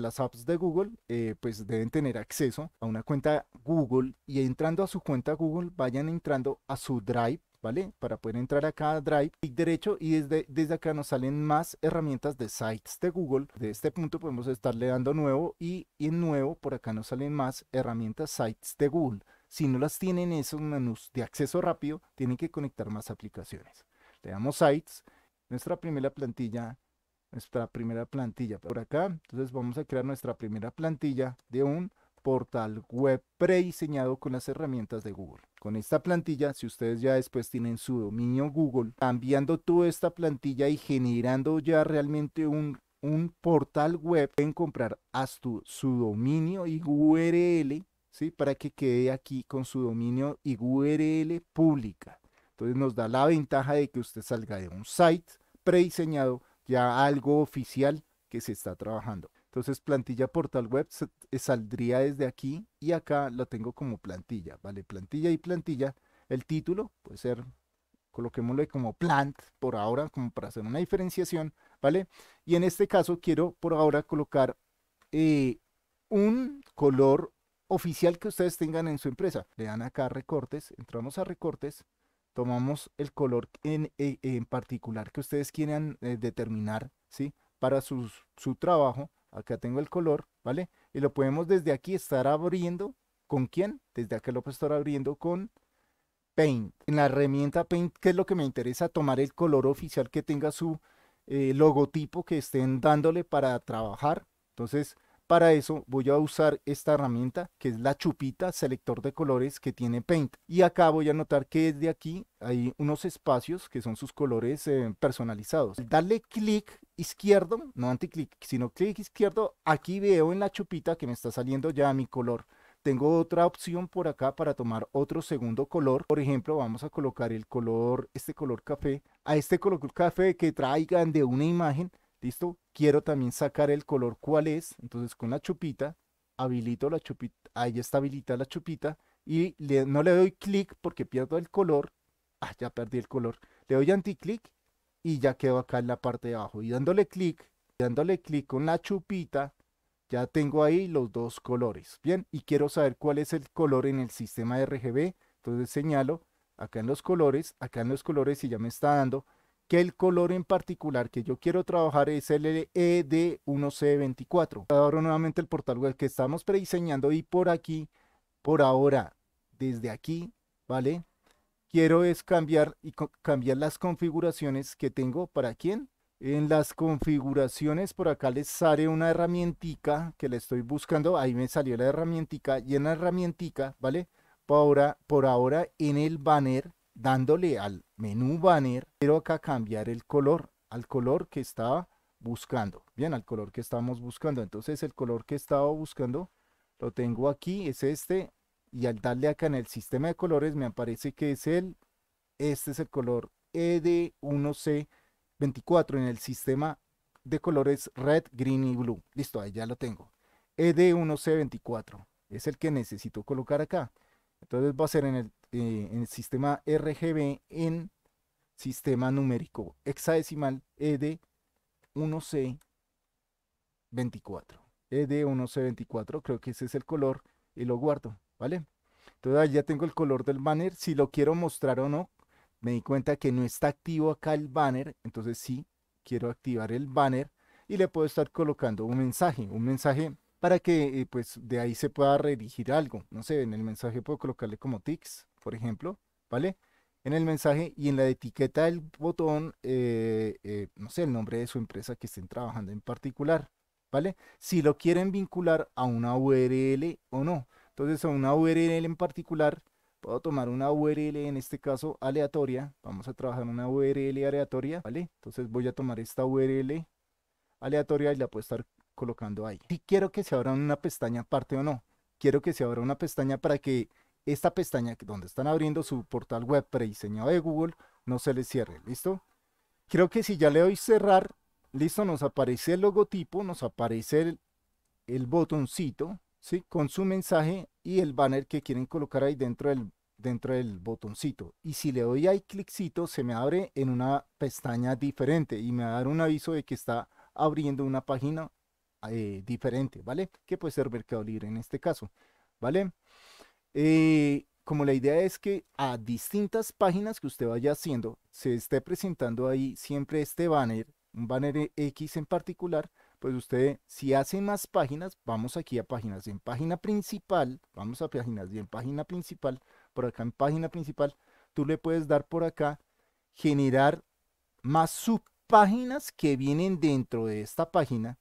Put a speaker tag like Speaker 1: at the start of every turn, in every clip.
Speaker 1: las apps de Google, eh, pues deben tener acceso a una cuenta Google y entrando a su cuenta Google, vayan entrando a su Drive, ¿vale? Para poder entrar acá a Drive, clic derecho y desde, desde acá nos salen más herramientas de sites de Google. De este punto podemos estarle dando nuevo y, y en nuevo por acá nos salen más herramientas sites de Google. Si no las tienen esos menús de acceso rápido, tienen que conectar más aplicaciones. Le damos Sites, nuestra primera plantilla nuestra primera plantilla por acá. Entonces vamos a crear nuestra primera plantilla de un portal web prediseñado con las herramientas de Google. Con esta plantilla, si ustedes ya después tienen su dominio Google, cambiando toda esta plantilla y generando ya realmente un, portal web, pueden comprar hasta su dominio y URL, ¿sí? Para que quede aquí con su dominio y URL pública. Entonces nos da la ventaja de que usted salga de un site prediseñado ya algo oficial que se está trabajando. Entonces plantilla portal web eh, saldría desde aquí y acá lo tengo como plantilla, ¿vale? Plantilla y plantilla. El título puede ser, coloquémosle como plant por ahora, como para hacer una diferenciación, ¿vale? Y en este caso quiero por ahora colocar eh, un color oficial que ustedes tengan en su empresa. Le dan acá recortes, entramos a recortes, tomamos el color en, e, en particular que ustedes quieran eh, determinar, ¿sí? Para su trabajo, acá tengo el color, ¿vale? Y lo podemos desde aquí estar abriendo, ¿con quién? Desde aquí lo puedo estar abriendo con Paint. En la herramienta Paint, ¿qué es lo que me interesa? Tomar el color oficial que tenga su eh, logotipo que estén dándole para trabajar. Entonces, para eso voy a usar esta herramienta que es la chupita selector de colores que tiene Paint. Y acá voy a notar que desde aquí hay unos espacios que son sus colores eh, personalizados. Darle clic izquierdo, no anticlic, sino clic izquierdo, aquí veo en la chupita que me está saliendo ya mi color. Tengo otra opción por acá para tomar otro segundo color. Por ejemplo, vamos a colocar el color, este color café. A este color café que traigan de una imagen ¿Listo? Quiero también sacar el color cuál es. Entonces con la chupita, habilito la chupita. Ahí está habilitada la chupita. Y no le doy clic porque pierdo el color. Ah, ya perdí el color. Le doy anticlic y ya quedo acá en la parte de abajo. Y dándole clic, dándole clic con la chupita, ya tengo ahí los dos colores. Bien, y quiero saber cuál es el color en el sistema RGB. Entonces señalo acá en los colores, acá en los colores y ya me está dando que el color en particular que yo quiero trabajar es el ED1C24. Ahora nuevamente el portal web que estamos prediseñando y por aquí, por ahora, desde aquí, ¿vale? Quiero es cambiar y cambiar las configuraciones que tengo. ¿Para quién? En las configuraciones por acá les sale una herramientica que le estoy buscando. Ahí me salió la herramientica y en la herramientica, ¿vale? Por ahora, por ahora en el banner dándole al menú banner, quiero acá cambiar el color al color que estaba buscando. Bien, al color que estamos buscando. Entonces el color que estaba buscando lo tengo aquí, es este. Y al darle acá en el sistema de colores me aparece que es el, este es el color ED1C24 en el sistema de colores red, green y blue. Listo, ahí ya lo tengo. ED1C24 es el que necesito colocar acá. Entonces va a ser en el, eh, sistema RGB en sistema numérico hexadecimal ED1C24. ED1C24, creo que ese es el color y lo guardo, ¿vale? Entonces ya tengo el color del banner, si lo quiero mostrar o no, me di cuenta que no está activo acá el banner, entonces sí, quiero activar el banner y le puedo estar colocando un mensaje, un mensaje para que eh, pues de ahí se pueda redigir algo. No sé, en el mensaje puedo colocarle como tics, por ejemplo, ¿vale? En el mensaje y en la etiqueta del botón, eh, eh, no sé, el nombre de su empresa que estén trabajando en particular, ¿vale? Si lo quieren vincular a una URL o no. Entonces a una URL en particular, puedo tomar una URL en este caso aleatoria. Vamos a trabajar una URL aleatoria, ¿vale? Entonces voy a tomar esta URL aleatoria y la puedo estar colocando ahí. Si quiero que se abra una pestaña aparte o no, quiero que se abra una pestaña para que esta pestaña donde están abriendo su portal web prediseñado de Google no se les cierre, ¿listo? Creo que si ya le doy cerrar, listo, nos aparece el logotipo, nos aparece el, botoncito, ¿sí? Con su mensaje y el banner que quieren colocar ahí dentro del, dentro del botoncito. Y si le doy ahí cliccito, se me abre en una pestaña diferente y me va a dar un aviso de que está abriendo una página eh, diferente, ¿vale? Que puede ser Mercado Libre en este caso, ¿vale? Eh, como la idea es que a distintas páginas que usted vaya haciendo, se esté presentando ahí siempre este banner, un banner e, X en particular, pues usted si hace más páginas, vamos aquí a páginas en página principal, vamos a páginas y en página principal, por acá en página principal, tú le puedes dar por acá generar más subpáginas que vienen dentro de esta página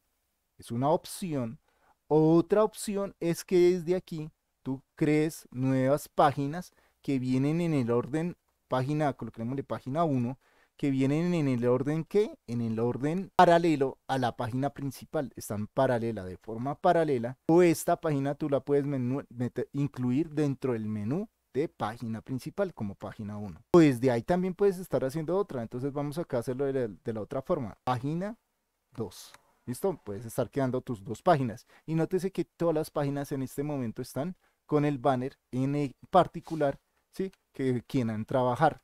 Speaker 1: es una opción. Otra opción es que desde aquí tú crees nuevas páginas que vienen en el orden página, coloquemosle página 1, que vienen en el orden que, en el orden paralelo a la página principal, están paralela, de forma paralela, o esta página tú la puedes incluir dentro del menú de página principal como página 1. O desde ahí también puedes estar haciendo otra, entonces vamos acá a hacerlo de la otra forma, página 2. ¿Listo? Puedes estar quedando tus dos páginas. Y nótese que todas las páginas en este momento están con el banner en e-, particular, ¿sí? Que quieran trabajar.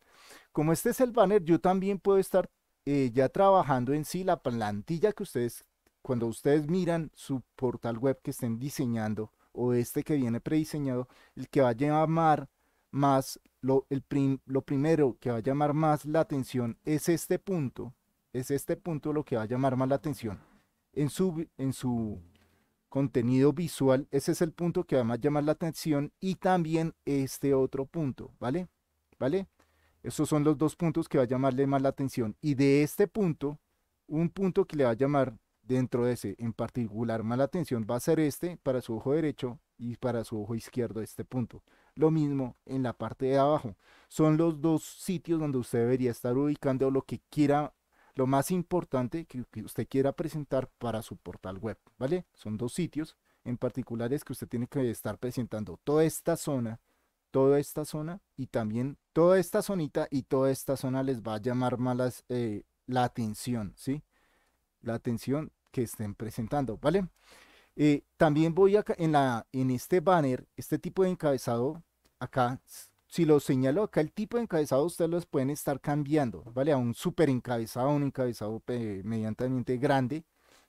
Speaker 1: Como este es el banner, yo también puedo estar eh, ya trabajando en sí la plantilla que ustedes, cuando ustedes miran su portal web que estén diseñando o este que viene prediseñado, el que va a llamar más, lo, el lo primero que va a llamar más la atención es este punto, es este punto lo que va a llamar más la atención en su, en su contenido visual. Ese es el punto que va a llamar la atención y también este otro punto, ¿vale? ¿Vale? Esos son los dos puntos que va a llamarle más la atención. Y de este punto, un punto que le va a llamar dentro de ese en particular más la atención va a ser este para su ojo derecho y para su ojo izquierdo este punto. Lo mismo en la parte de abajo. Son los dos sitios donde usted debería estar ubicando lo que quiera lo más importante que, usted quiera presentar para su portal web, ¿vale? Son dos sitios en particulares que usted tiene que estar presentando toda esta zona, toda esta zona y también toda esta zonita y toda esta zona les va a llamar más eh, la atención, ¿sí? La atención que estén presentando, ¿vale? Eh, también voy acá en, la, en este banner, este tipo de encabezado, acá si lo señalo acá, el tipo de encabezado ustedes los pueden estar cambiando, ¿vale? A un super encabezado, un encabezado eh, medianamente grande,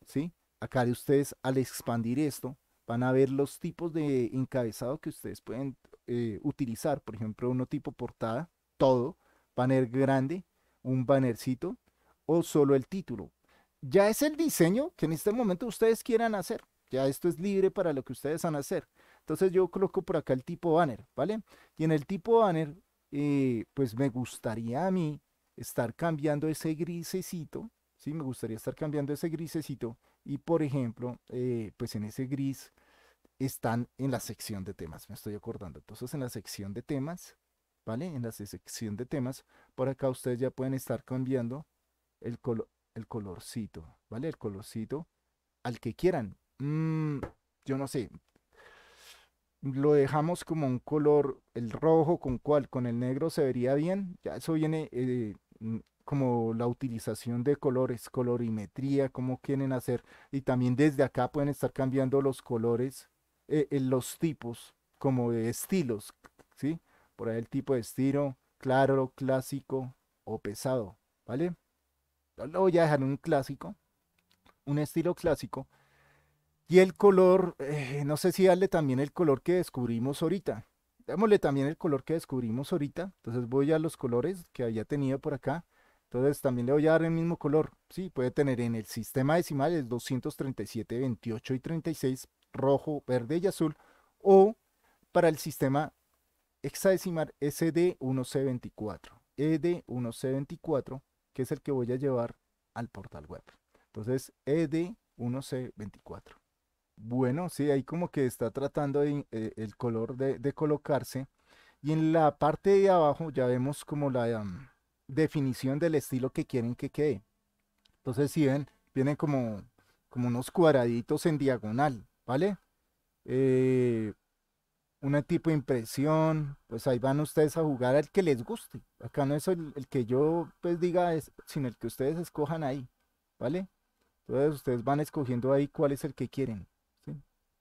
Speaker 1: ¿sí? Acá de ustedes al expandir esto, van a ver los tipos de encabezado que ustedes pueden eh, utilizar. Por ejemplo, uno tipo portada, todo, banner grande, un bannercito o solo el título. Ya es el diseño que en este momento ustedes quieran hacer. Ya esto es libre para lo que ustedes van a hacer. Entonces yo coloco por acá el tipo banner, ¿vale? Y en el tipo banner, eh, pues me gustaría a mí estar cambiando ese grisecito, ¿sí? Me gustaría estar cambiando ese grisecito y, por ejemplo, eh, pues en ese gris están en la sección de temas, me estoy acordando. Entonces en la sección de temas, ¿vale? En la sección de temas, por acá ustedes ya pueden estar cambiando el, colorcito, ¿vale? El colorcito al que quieran. Mm, yo no sé, lo dejamos como un color, el rojo con cual, con el negro se vería bien, ya eso viene eh, mm, como la utilización de colores, colorimetría, cómo quieren hacer, y también desde acá pueden estar cambiando los colores, eh, eh, los tipos, como de estilos, ¿sí? Por ahí el tipo de estilo, claro, clásico o pesado, ¿vale? Lo voy a dejar en un clásico, un estilo clásico, y el color, eh, no sé si darle también el color que descubrimos ahorita. Démosle también el color que descubrimos ahorita. Entonces voy a los colores que había tenido por acá. Entonces también le voy a dar el mismo color. Sí, puede tener en el sistema decimal el 237, 28 y 36, rojo, verde y azul. O para el sistema hexadecimal SD1C24. ED1C24, que es el que voy a llevar al portal web. Entonces, ED1C24. Bueno, sí, ahí como que está tratando eh, el color de, colocarse. Y en la parte de abajo ya vemos como la mm, definición del estilo que quieren que quede. Entonces, si ven, vienen como, como unos cuadraditos en diagonal, ¿vale? Eh, una tipo de impresión, pues ahí van ustedes a jugar al que les guste. Acá no es el, que yo pues diga, es, sino el que ustedes escojan ahí, ¿vale? Entonces ustedes van escogiendo ahí cuál es el que quieren.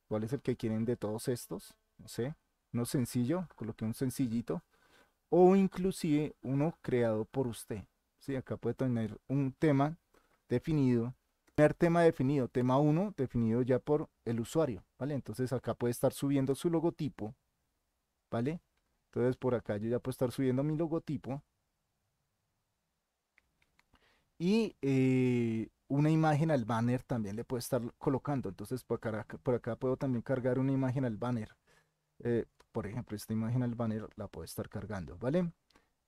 Speaker 1: ¿Cuál es el que quieren de todos estos? No sé, uno sencillo, coloqué un sencillito. O inclusive uno creado por usted. ¿sí? Acá puede tener un tema definido. Primer tema definido, tema 1 definido ya por el usuario. ¿vale? Entonces acá puede estar subiendo su logotipo. ¿Vale? Entonces por acá yo ya puedo estar subiendo mi logotipo. Y eh, una imagen al banner también le puede estar colocando. Entonces por acá, por acá puedo también cargar una imagen al banner. Eh, por ejemplo, esta imagen al banner la puede estar cargando, ¿vale?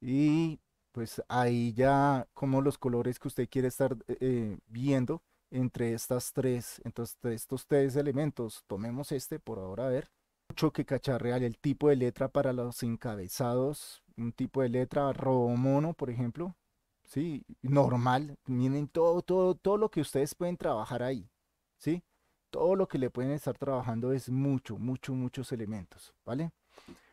Speaker 1: Y pues ahí ya como los colores que usted quiere estar eh, eh, viendo entre estas tres, entonces estos tres elementos, tomemos este por ahora a ver, mucho que cacharreal, el tipo de letra para los encabezados, un tipo de letra robo mono, por ejemplo, ¿sí? Normal, miren, todo, todo, todo lo que ustedes pueden trabajar ahí, ¿sí? Todo lo que le pueden estar trabajando es mucho, mucho, muchos elementos, ¿vale?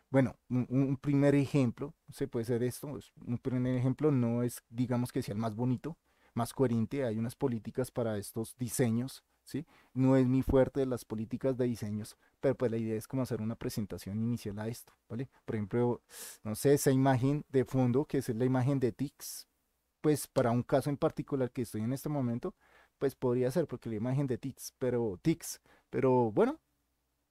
Speaker 1: Bueno, un, primer ejemplo, se puede ser esto, un primer ejemplo no es, digamos que sea el más bonito, más coherente, hay unas políticas para estos diseños, ¿sí? No es mi fuerte las políticas de diseños, pero pues la idea es como hacer una presentación inicial a esto, ¿vale? Por ejemplo, no sé, esa imagen de fondo, que es la imagen de TICS, pues para un caso en particular que estoy en este momento, pues podría ser porque la imagen de tics, pero tics, pero bueno,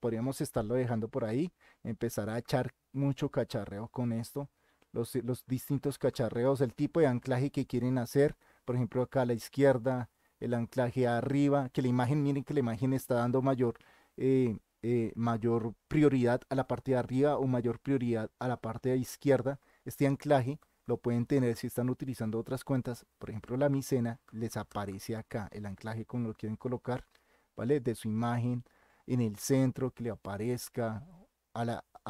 Speaker 1: podríamos estarlo dejando por ahí, empezar a echar mucho cacharreo con esto, los, los distintos cacharreos, el tipo de anclaje que quieren hacer, por ejemplo acá a la izquierda, el anclaje arriba, que la imagen, miren que la imagen está dando mayor, eh, eh, mayor prioridad a la parte de arriba o mayor prioridad a la parte de izquierda, este anclaje lo pueden tener si están utilizando otras cuentas, por ejemplo la micena, les aparece acá el anclaje como lo quieren colocar, ¿vale? De su imagen, en el centro, que le aparezca, a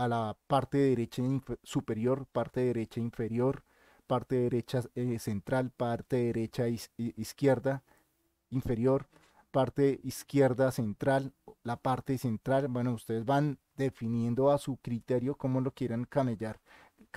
Speaker 1: la, parte derecha superior, parte derecha inferior, parte derecha eh, central, parte derecha izquierda inferior, parte izquierda central, la parte central, bueno, ustedes van definiendo a su criterio cómo lo quieran camellar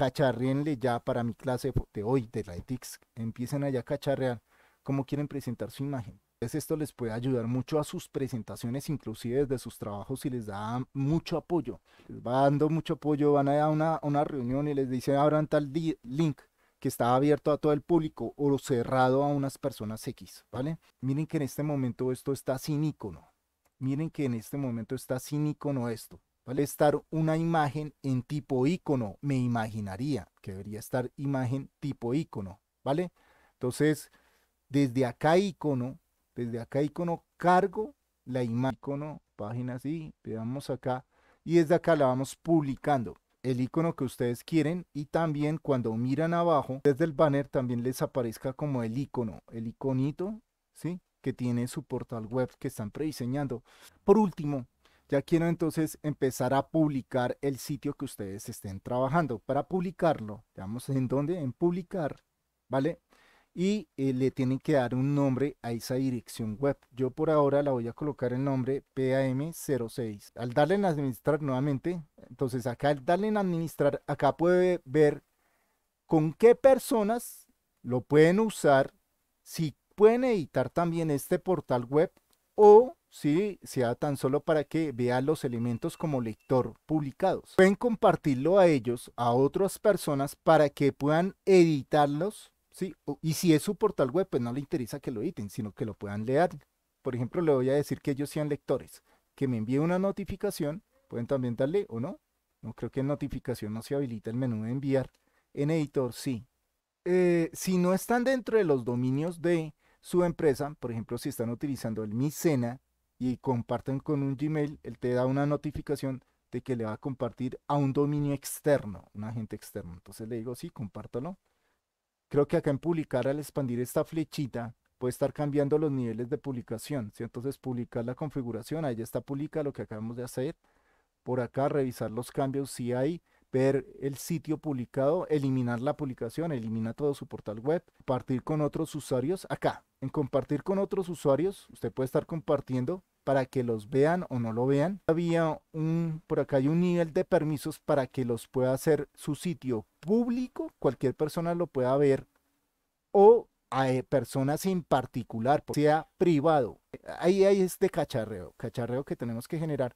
Speaker 1: cacharrienle ya para mi clase de hoy, de la ETIX, Empiecen allá a cacharrear cómo quieren presentar su imagen. Entonces esto les puede ayudar mucho a sus presentaciones, inclusive desde sus trabajos, y les da mucho apoyo. Les va dando mucho apoyo, van a una, una reunión y les dicen abran tal link que está abierto a todo el público o cerrado a unas personas X, ¿vale? Miren que en este momento esto está sin icono. Miren que en este momento está sin icono esto. Vale estar una imagen en tipo icono, me imaginaría que debería estar imagen tipo icono, ¿vale? Entonces, desde acá icono, desde acá icono cargo la imagen, icono, página así, veamos acá y desde acá la vamos publicando el icono que ustedes quieren y también cuando miran abajo desde el banner también les aparezca como el icono, el iconito, ¿sí? que tiene su portal web que están prediseñando. Por último, ya quiero entonces empezar a publicar el sitio que ustedes estén trabajando. Para publicarlo, veamos en dónde, en publicar, ¿vale? Y eh, le tienen que dar un nombre a esa dirección web. Yo por ahora la voy a colocar el nombre PAM06. Al darle en administrar nuevamente, entonces acá al darle en administrar, acá puede ver con qué personas lo pueden usar, si pueden editar también este portal web o si sea tan solo para que vea los elementos como lector publicados. Pueden compartirlo a ellos, a otras personas, para que puedan editarlos. ¿sí? Y si es su portal web, pues no le interesa que lo editen, sino que lo puedan leer. Por ejemplo, le voy a decir que ellos sean lectores, que me envíe una notificación. Pueden también darle o no. No creo que en notificación no se habilita el menú de enviar. En editor sí. Eh, si no están dentro de los dominios de su empresa, por ejemplo, si están utilizando el cena y comparten con un Gmail, él te da una notificación de que le va a compartir a un dominio externo, un agente externo. Entonces le digo, sí, compártalo. Creo que acá en publicar, al expandir esta flechita, puede estar cambiando los niveles de publicación. Entonces publicar la configuración, ahí está publica lo que acabamos de hacer. Por acá revisar los cambios, si hay ver el sitio publicado, eliminar la publicación, elimina todo su portal web, compartir con otros usuarios. Acá, en compartir con otros usuarios, usted puede estar compartiendo para que los vean o no lo vean. Había un, por acá hay un nivel de permisos para que los pueda hacer su sitio público, cualquier persona lo pueda ver, o a eh, personas en particular, sea privado. Ahí, hay este cacharreo, cacharreo que tenemos que generar